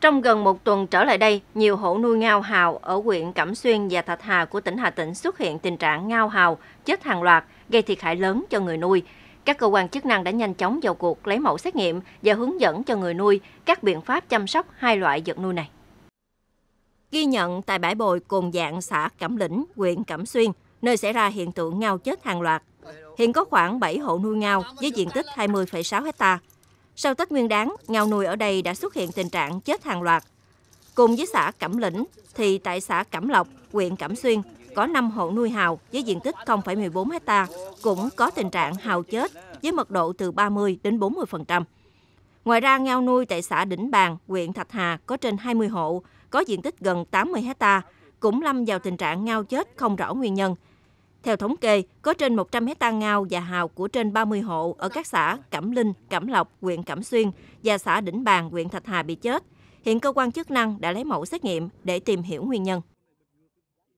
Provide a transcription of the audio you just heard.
Trong gần một tuần trở lại đây, nhiều hộ nuôi ngao hào ở huyện Cẩm Xuyên và Thạch Hà của tỉnh Hà Tĩnh xuất hiện tình trạng ngao hào chết hàng loạt, gây thiệt hại lớn cho người nuôi. Các cơ quan chức năng đã nhanh chóng vào cuộc lấy mẫu xét nghiệm và hướng dẫn cho người nuôi các biện pháp chăm sóc hai loại vật nuôi này. Ghi nhận tại bãi bồi Cồn Dạng, xã Cẩm Lĩnh, huyện Cẩm Xuyên, nơi xảy ra hiện tượng ngao chết hàng loạt. Hiện có khoảng 7 hộ nuôi ngao với diện tích 20,6 hectare. Sau Tết Nguyên đán, ngao nuôi ở đây đã xuất hiện tình trạng chết hàng loạt. Cùng với xã Cẩm Lĩnh thì tại xã Cẩm Lộc, huyện Cẩm Xuyên có 5 hộ nuôi hào với diện tích 0,14 hecta cũng có tình trạng hào chết với mật độ từ 30 đến 40%. Ngoài ra, ngao nuôi tại xã Đỉnh Bàn, huyện Thạch Hà có trên 20 hộ, có diện tích gần 80 hecta cũng lâm vào tình trạng ngao chết không rõ nguyên nhân – theo thống kê, có trên 100 hecta ngao và hào của trên 30 hộ ở các xã Cẩm Linh, Cẩm Lộc, huyện Cẩm Xuyên và xã Đỉnh Bàn, huyện Thạch Hà bị chết. Hiện cơ quan chức năng đã lấy mẫu xét nghiệm để tìm hiểu nguyên nhân.